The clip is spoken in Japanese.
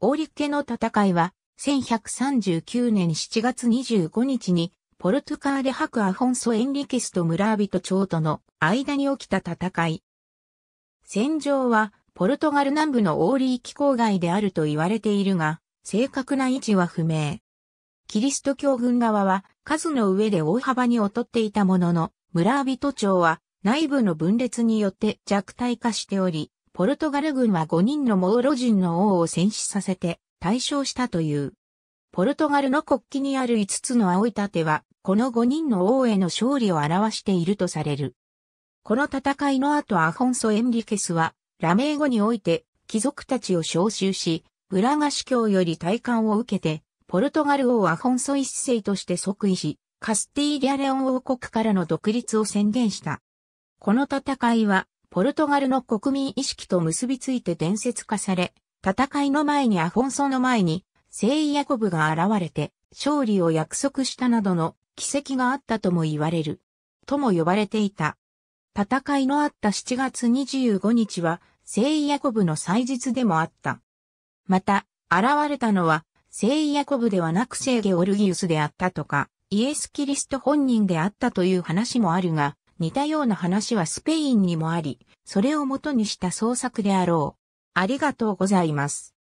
オーリッケの戦いは、1139年7月25日に、ポルトゥカーレ博アフォンソ・エンリケスと村人長との間に起きた戦い。戦場は、ポルトガル南部のオーリー気候外であると言われているが、正確な位置は不明。キリスト教軍側は、数の上で大幅に劣っていたものの、村人長は、内部の分裂によって弱体化しており、ポルトガル軍は5人のモーロ人の王を戦死させて対象したという。ポルトガルの国旗にある5つの青い盾は、この5人の王への勝利を表しているとされる。この戦いの後アフォンソ・エンリケスは、ラメー語において、貴族たちを召集し、ブラガ司教より退官を受けて、ポルトガル王アフォンソ一世として即位し、カスティーリアレオン王国からの独立を宣言した。この戦いは、ポルトガルの国民意識と結びついて伝説化され、戦いの前にアフォンソの前に、聖イヤコブが現れて、勝利を約束したなどの奇跡があったとも言われる。とも呼ばれていた。戦いのあった7月25日は、聖イヤコブの祭日でもあった。また、現れたのは、聖イヤコブではなく聖ゲオルギウスであったとか、イエス・キリスト本人であったという話もあるが、似たような話はスペインにもあり、それを元にした創作であろう。ありがとうございます。